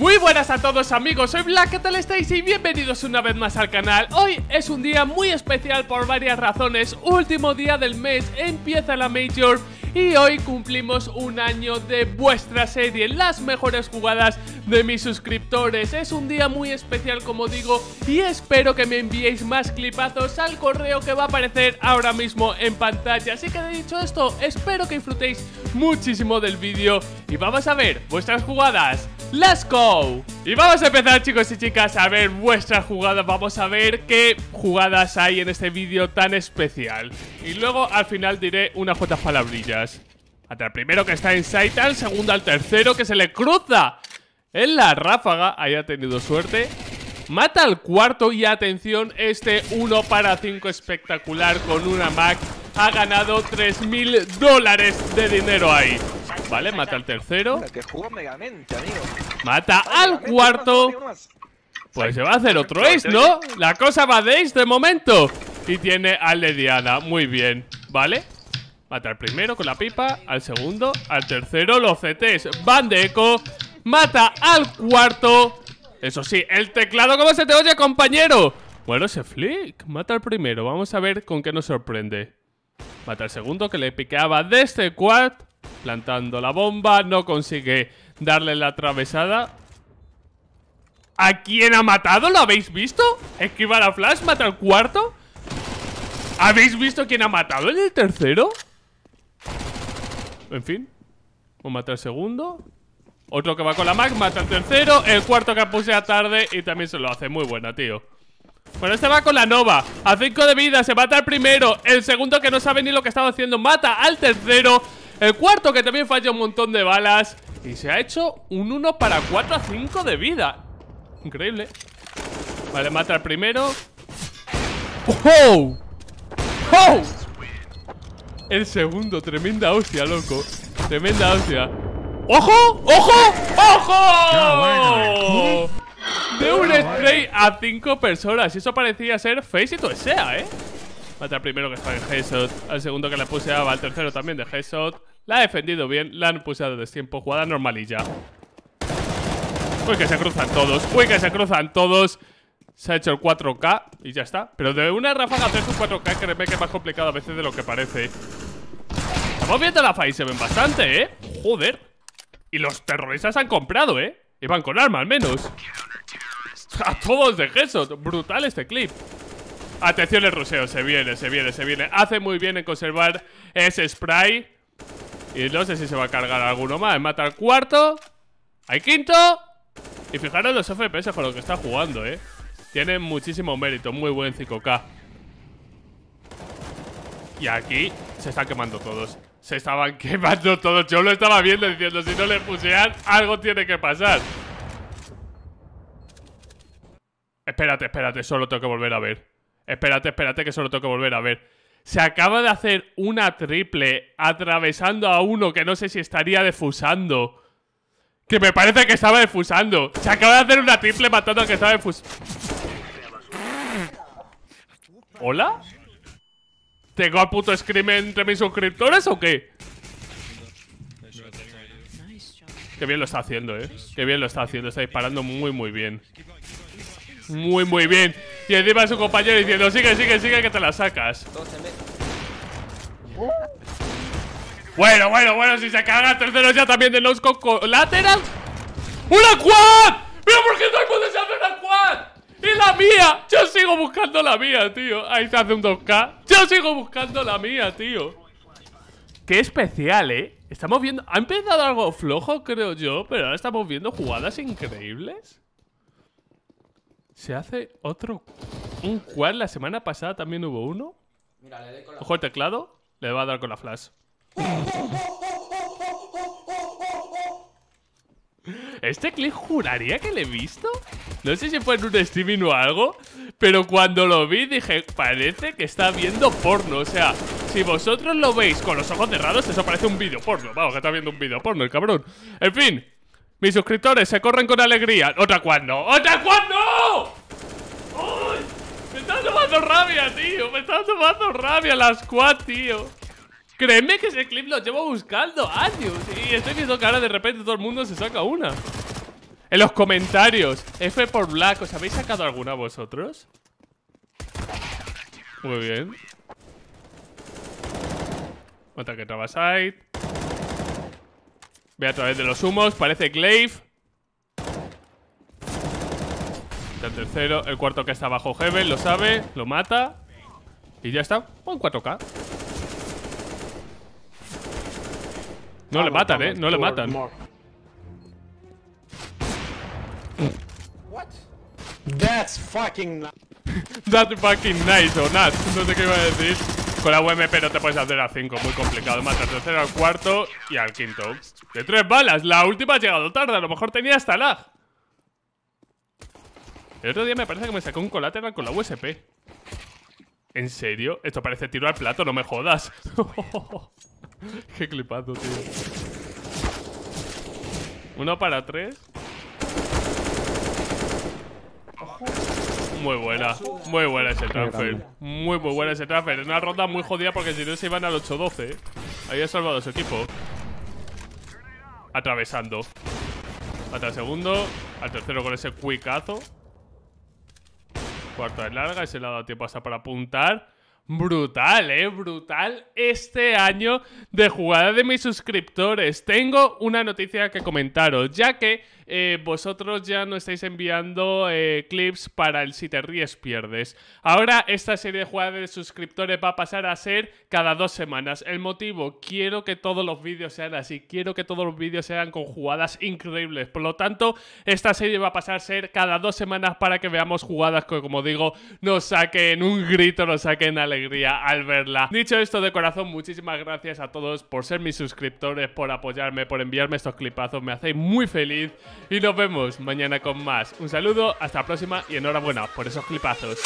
Muy buenas a todos amigos, soy Black, ¿qué tal estáis? Y bienvenidos una vez más al canal Hoy es un día muy especial por varias razones Último día del mes, empieza la Major y hoy cumplimos un año de vuestra serie, las mejores jugadas de mis suscriptores. Es un día muy especial como digo y espero que me enviéis más clipazos al correo que va a aparecer ahora mismo en pantalla. Así que dicho esto, espero que disfrutéis muchísimo del vídeo y vamos a ver vuestras jugadas ¡Let's go! Y vamos a empezar chicos y chicas a ver vuestras jugadas Vamos a ver qué jugadas hay en este vídeo tan especial Y luego al final diré unas cuantas palabrillas Hasta el primero que está en Saitan, segundo al tercero que se le cruza En la ráfaga, ahí ha tenido suerte Mata al cuarto y atención, este 1 para 5 espectacular con una Mac ha ganado 3.000 dólares de dinero ahí. Vale, mata al tercero. Mata al cuarto. Pues se va a hacer otro ace, ¿no? La cosa va de ace de momento. Y tiene al de Diana. Muy bien. Vale. Mata al primero con la pipa. Al segundo. Al tercero. Los CTs van de eco. Mata al cuarto. Eso sí, el teclado, ¿cómo se te oye, compañero? Bueno, ese flick. Mata al primero. Vamos a ver con qué nos sorprende. Mata al segundo que le piqueaba desde quad. Plantando la bomba, no consigue darle la atravesada. ¿A quién ha matado? ¿Lo habéis visto? Esquiva la flash, mata al cuarto. ¿Habéis visto quién ha matado el tercero? En fin. Vamos a matar al segundo. Otro que va con la mag, mata al tercero. El cuarto que puse a tarde y también se lo hace. Muy buena, tío. Bueno, este va con la Nova. A cinco de vida, se mata al primero. El segundo que no sabe ni lo que estaba haciendo, mata al tercero. El cuarto que también falla un montón de balas Y se ha hecho un 1 para 4 a 5 de vida Increíble Vale, mata al primero ¡Oh! ¡Oh! El segundo, tremenda hostia, loco Tremenda hostia ¡Ojo! ¡Ojo! ¡Ojo! ¿eh? De un spray a 5 personas y Eso parecía ser face y sea, ¿eh? Mata al primero que está en headshot Al segundo que le puse al tercero también de headshot la ha defendido bien, la han pulsado de tiempo. Jugada normal y ya Uy, que se cruzan todos. Uy, que se cruzan todos. Se ha hecho el 4K y ya está. Pero de una ráfaga 3 o 4K créeme que es más complicado a veces de lo que parece. Estamos viendo la Fai, se ven bastante, ¿eh? Joder. Y los terroristas han comprado, ¿eh? Y van con arma, al menos. A todos de Brutal este clip. Atención el ruseo, se viene, se viene, se viene. Hace muy bien en conservar ese spray. Y no sé si se va a cargar alguno más. Mata al cuarto. Hay quinto. Y fijaros los FPS con los que está jugando, ¿eh? Tiene muchísimo mérito. Muy buen 5K. Y aquí se están quemando todos. Se estaban quemando todos. Yo lo estaba viendo diciendo, si no le pusean, algo tiene que pasar. Espérate, espérate, solo tengo que volver a ver. Espérate, espérate, que solo tengo que volver a ver se acaba de hacer una triple atravesando a uno que no sé si estaría defusando. Que me parece que estaba defusando. Se acaba de hacer una triple matando al que estaba defusando. ¿Hola? ¿Tengo al puto Scream entre mis suscriptores o qué? Qué bien lo está haciendo, eh. Qué bien lo está haciendo. Está disparando muy, muy bien. Muy, muy bien. Y encima su compañero diciendo, sigue, sigue, sigue, que te la sacas. Bueno, bueno, bueno, si se caga terceros ya también de los colateral. ¡Una quad! ¡Mira por qué todo el mundo se hace una quad! ¡Y la mía! Yo sigo buscando la mía, tío. Ahí se hace un 2K. Yo sigo buscando la mía, tío. Qué especial, ¿eh? Estamos viendo... Ha empezado algo flojo, creo yo, pero ahora estamos viendo jugadas increíbles. ¿Se hace otro? ¿Un cual La semana pasada también hubo uno. Mira, le doy con la Ojo el teclado. Le va a dar con la flash. Este clip juraría que le he visto. No sé si fue en un streaming o algo, pero cuando lo vi dije, parece que está viendo porno. O sea, si vosotros lo veis con los ojos cerrados, eso parece un vídeo porno. Vamos, que está viendo un vídeo porno, el cabrón. En fin, mis suscriptores se corren con alegría. ¡Otra cuando ¡Otra cuando! tomando rabia, tío. Me está tomando rabia la squad, tío. Créeme que ese clip lo llevo buscando años. Y estoy viendo que ahora de repente todo el mundo se saca una. En los comentarios, F por Black, ¿os habéis sacado alguna vosotros? Muy bien. que Travasite. Ve a través de los humos, parece Glaive. El tercero, el cuarto que está bajo Heaven, lo sabe, lo mata. Y ya está. un 4K. No le matan, eh. No le matan. What? That's fucking That's fucking nice o not. No sé qué iba a decir. Con la UMP no te puedes hacer a 5, muy complicado. Mata al tercero, al cuarto y al quinto. De tres balas, la última ha llegado tarde, a lo mejor tenía hasta lag. El otro día me parece que me sacó un colateral con la USP. ¿En serio? Esto parece tiro al plato, no me jodas. Qué clipazo, tío. Uno para tres. Muy buena, muy buena ese transfer. Muy, muy buena ese transfer. Una ronda muy jodida porque si no se iban al 8-12. Había salvado a su equipo. Atravesando. Hasta el segundo. Al tercero con ese quickazo. Cuarta es larga, ese lado que pasa para apuntar brutal, ¿eh? Brutal este año de jugada de mis suscriptores. Tengo una noticia que comentaros, ya que eh, vosotros ya no estáis enviando eh, clips para el Si te ríes pierdes. Ahora esta serie de jugadas de suscriptores va a pasar a ser cada dos semanas. El motivo, quiero que todos los vídeos sean así, quiero que todos los vídeos sean con jugadas increíbles. Por lo tanto, esta serie va a pasar a ser cada dos semanas para que veamos jugadas que, como digo, nos saquen un grito, nos saquen al alegría al verla. Dicho esto, de corazón, muchísimas gracias a todos por ser mis suscriptores, por apoyarme, por enviarme estos clipazos. Me hacéis muy feliz y nos vemos mañana con más. Un saludo, hasta la próxima y enhorabuena por esos clipazos.